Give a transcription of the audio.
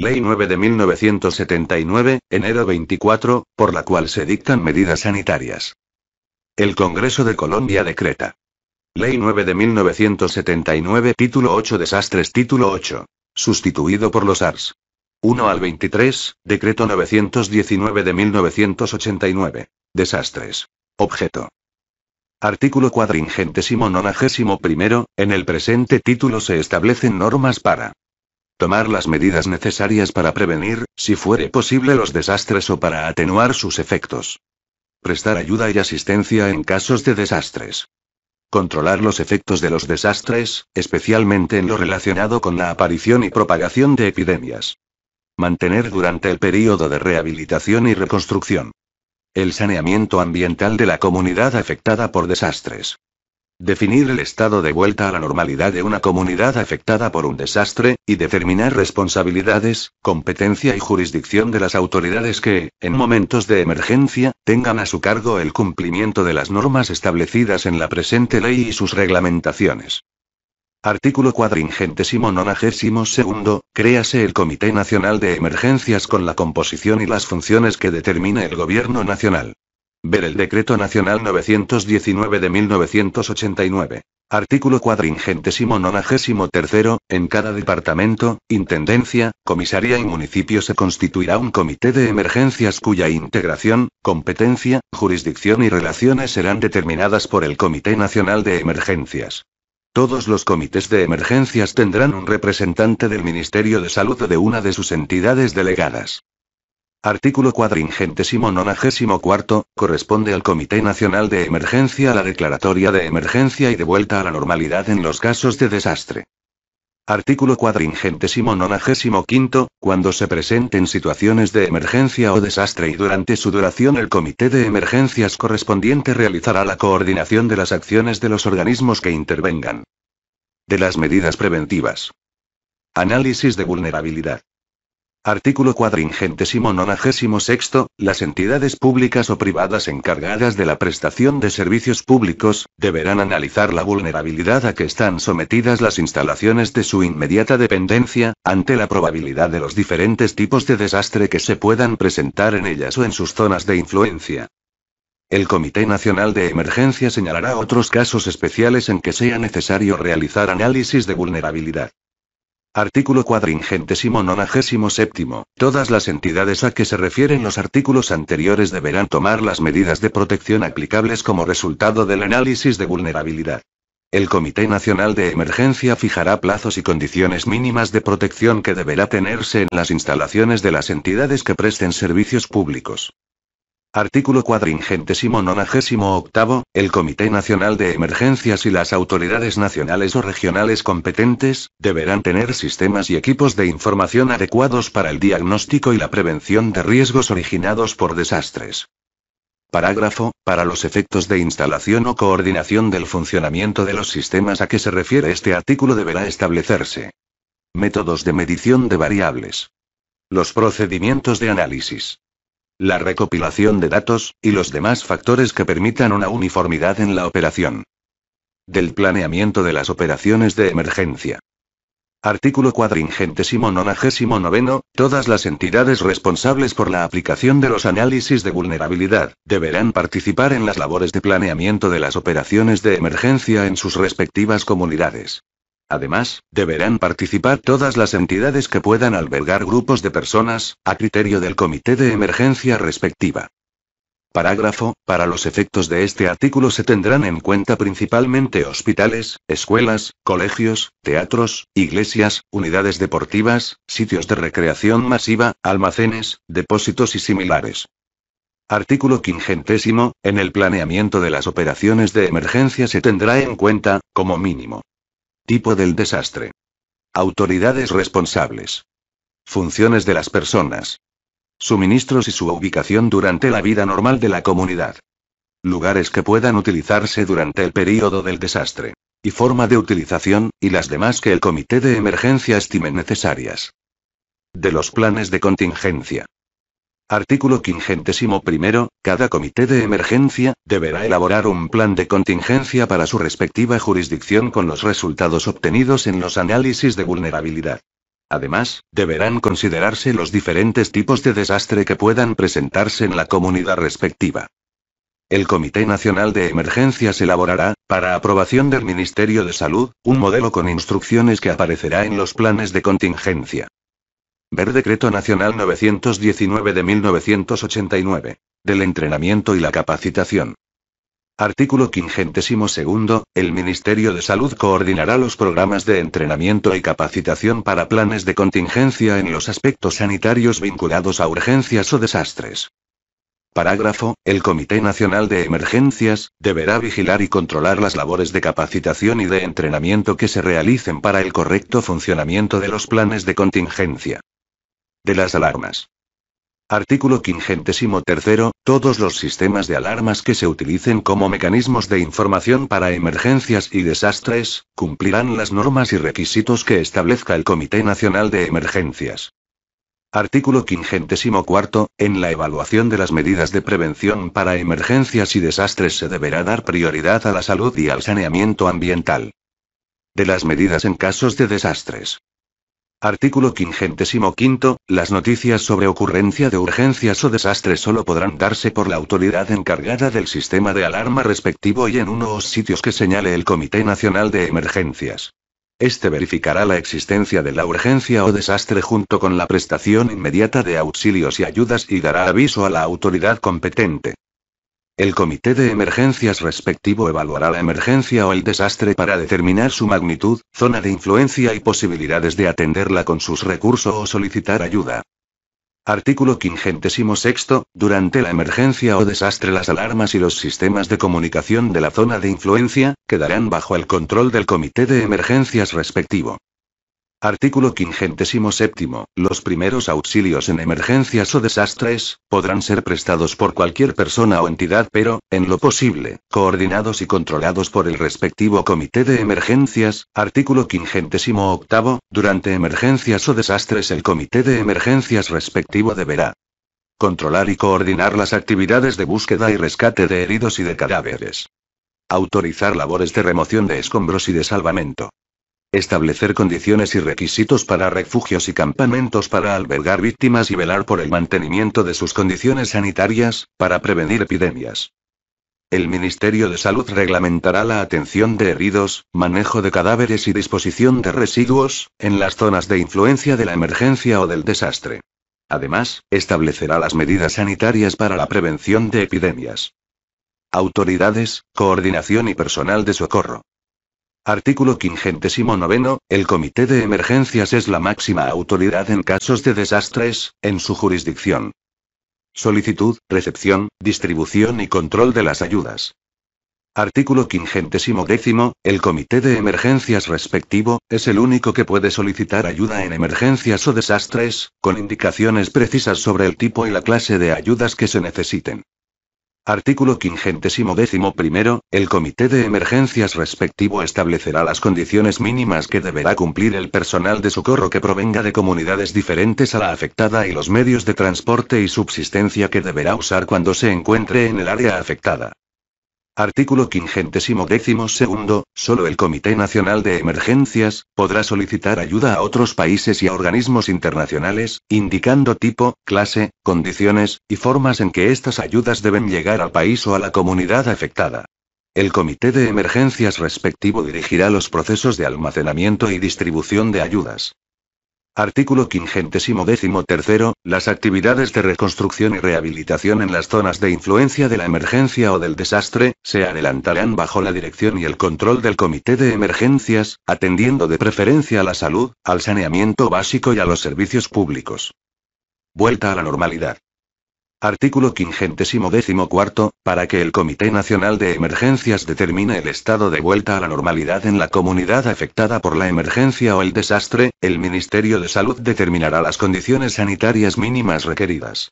Ley 9 de 1979, enero 24, por la cual se dictan medidas sanitarias. El Congreso de Colombia decreta. Ley 9 de 1979, título 8, desastres, título 8. Sustituido por los ARS. 1 al 23, decreto 919 de 1989. Desastres. Objeto. Artículo cuadringentésimo nonagésimo primero, en el presente título se establecen normas para Tomar las medidas necesarias para prevenir, si fuere posible, los desastres o para atenuar sus efectos. Prestar ayuda y asistencia en casos de desastres. Controlar los efectos de los desastres, especialmente en lo relacionado con la aparición y propagación de epidemias. Mantener durante el periodo de rehabilitación y reconstrucción. El saneamiento ambiental de la comunidad afectada por desastres definir el estado de vuelta a la normalidad de una comunidad afectada por un desastre, y determinar responsabilidades, competencia y jurisdicción de las autoridades que, en momentos de emergencia, tengan a su cargo el cumplimiento de las normas establecidas en la presente ley y sus reglamentaciones. Artículo cuadringentésimo nonagésimo segundo, créase el Comité Nacional de Emergencias con la composición y las funciones que determine el Gobierno Nacional. Ver el Decreto Nacional 919 de 1989. Artículo cuadringentésimo nonagésimo tercero, en cada departamento, intendencia, comisaría y municipio se constituirá un comité de emergencias cuya integración, competencia, jurisdicción y relaciones serán determinadas por el Comité Nacional de Emergencias. Todos los comités de emergencias tendrán un representante del Ministerio de Salud de una de sus entidades delegadas. Artículo cuadringentésimo nonagésimo cuarto, corresponde al Comité Nacional de Emergencia la declaratoria de emergencia y de vuelta a la normalidad en los casos de desastre. Artículo cuadringentésimo nonagésimo quinto, cuando se presenten situaciones de emergencia o desastre y durante su duración el Comité de Emergencias correspondiente realizará la coordinación de las acciones de los organismos que intervengan. De las medidas preventivas. Análisis de vulnerabilidad. Artículo cuadringentésimo nonagésimo sexto, las entidades públicas o privadas encargadas de la prestación de servicios públicos, deberán analizar la vulnerabilidad a que están sometidas las instalaciones de su inmediata dependencia, ante la probabilidad de los diferentes tipos de desastre que se puedan presentar en ellas o en sus zonas de influencia. El Comité Nacional de Emergencia señalará otros casos especiales en que sea necesario realizar análisis de vulnerabilidad. Artículo cuadringentésimo nonagésimo séptimo. Todas las entidades a que se refieren los artículos anteriores deberán tomar las medidas de protección aplicables como resultado del análisis de vulnerabilidad. El Comité Nacional de Emergencia fijará plazos y condiciones mínimas de protección que deberá tenerse en las instalaciones de las entidades que presten servicios públicos. Artículo cuadringentésimo nonagésimo octavo, el Comité Nacional de Emergencias y las autoridades nacionales o regionales competentes, deberán tener sistemas y equipos de información adecuados para el diagnóstico y la prevención de riesgos originados por desastres. Parágrafo, para los efectos de instalación o coordinación del funcionamiento de los sistemas a que se refiere este artículo deberá establecerse. Métodos de medición de variables. Los procedimientos de análisis la recopilación de datos, y los demás factores que permitan una uniformidad en la operación. Del planeamiento de las operaciones de emergencia. Artículo cuadringentésimo nonagésimo noveno, todas las entidades responsables por la aplicación de los análisis de vulnerabilidad, deberán participar en las labores de planeamiento de las operaciones de emergencia en sus respectivas comunidades. Además, deberán participar todas las entidades que puedan albergar grupos de personas, a criterio del comité de emergencia respectiva. Parágrafo. Para los efectos de este artículo se tendrán en cuenta principalmente hospitales, escuelas, colegios, teatros, iglesias, unidades deportivas, sitios de recreación masiva, almacenes, depósitos y similares. Artículo quingentésimo. En el planeamiento de las operaciones de emergencia se tendrá en cuenta, como mínimo, Tipo del desastre. Autoridades responsables. Funciones de las personas. Suministros y su ubicación durante la vida normal de la comunidad. Lugares que puedan utilizarse durante el período del desastre. Y forma de utilización, y las demás que el comité de emergencia estime necesarias. De los planes de contingencia. Artículo primero, Cada comité de emergencia deberá elaborar un plan de contingencia para su respectiva jurisdicción con los resultados obtenidos en los análisis de vulnerabilidad. Además, deberán considerarse los diferentes tipos de desastre que puedan presentarse en la comunidad respectiva. El Comité Nacional de Emergencias elaborará, para aprobación del Ministerio de Salud, un modelo con instrucciones que aparecerá en los planes de contingencia. Ver Decreto Nacional 919 de 1989. Del entrenamiento y la capacitación. Artículo 52. El Ministerio de Salud coordinará los programas de entrenamiento y capacitación para planes de contingencia en los aspectos sanitarios vinculados a urgencias o desastres. Parágrafo. El Comité Nacional de Emergencias deberá vigilar y controlar las labores de capacitación y de entrenamiento que se realicen para el correcto funcionamiento de los planes de contingencia. De las alarmas. Artículo 53. Todos los sistemas de alarmas que se utilicen como mecanismos de información para emergencias y desastres, cumplirán las normas y requisitos que establezca el Comité Nacional de Emergencias. Artículo 54. En la evaluación de las medidas de prevención para emergencias y desastres se deberá dar prioridad a la salud y al saneamiento ambiental. De las medidas en casos de desastres. Artículo quinto, Las noticias sobre ocurrencia de urgencias o desastres solo podrán darse por la autoridad encargada del sistema de alarma respectivo y en uno o sitios que señale el Comité Nacional de Emergencias. Este verificará la existencia de la urgencia o desastre junto con la prestación inmediata de auxilios y ayudas y dará aviso a la autoridad competente. El comité de emergencias respectivo evaluará la emergencia o el desastre para determinar su magnitud, zona de influencia y posibilidades de atenderla con sus recursos o solicitar ayuda. Artículo 56. Durante la emergencia o desastre las alarmas y los sistemas de comunicación de la zona de influencia, quedarán bajo el control del comité de emergencias respectivo. Artículo 57. Los primeros auxilios en emergencias o desastres podrán ser prestados por cualquier persona o entidad, pero, en lo posible, coordinados y controlados por el respectivo comité de emergencias. Artículo 58. Durante emergencias o desastres, el comité de emergencias respectivo deberá controlar y coordinar las actividades de búsqueda y rescate de heridos y de cadáveres, autorizar labores de remoción de escombros y de salvamento Establecer condiciones y requisitos para refugios y campamentos para albergar víctimas y velar por el mantenimiento de sus condiciones sanitarias, para prevenir epidemias. El Ministerio de Salud reglamentará la atención de heridos, manejo de cadáveres y disposición de residuos, en las zonas de influencia de la emergencia o del desastre. Además, establecerá las medidas sanitarias para la prevención de epidemias. Autoridades, coordinación y personal de socorro. Artículo noveno, El Comité de Emergencias es la máxima autoridad en casos de desastres, en su jurisdicción. Solicitud, recepción, distribución y control de las ayudas. Artículo décimo, El Comité de Emergencias respectivo, es el único que puede solicitar ayuda en emergencias o desastres, con indicaciones precisas sobre el tipo y la clase de ayudas que se necesiten. Artículo primero, El Comité de Emergencias respectivo establecerá las condiciones mínimas que deberá cumplir el personal de socorro que provenga de comunidades diferentes a la afectada y los medios de transporte y subsistencia que deberá usar cuando se encuentre en el área afectada. Artículo décimo Segundo, solo el Comité Nacional de Emergencias podrá solicitar ayuda a otros países y a organismos internacionales, indicando tipo, clase, condiciones y formas en que estas ayudas deben llegar al país o a la comunidad afectada. El comité de emergencias respectivo dirigirá los procesos de almacenamiento y distribución de ayudas. Artículo tercero Las actividades de reconstrucción y rehabilitación en las zonas de influencia de la emergencia o del desastre se adelantarán bajo la dirección y el control del Comité de Emergencias, atendiendo de preferencia a la salud, al saneamiento básico y a los servicios públicos. Vuelta a la normalidad. Artículo cuarto. para que el Comité Nacional de Emergencias determine el estado de vuelta a la normalidad en la comunidad afectada por la emergencia o el desastre, el Ministerio de Salud determinará las condiciones sanitarias mínimas requeridas.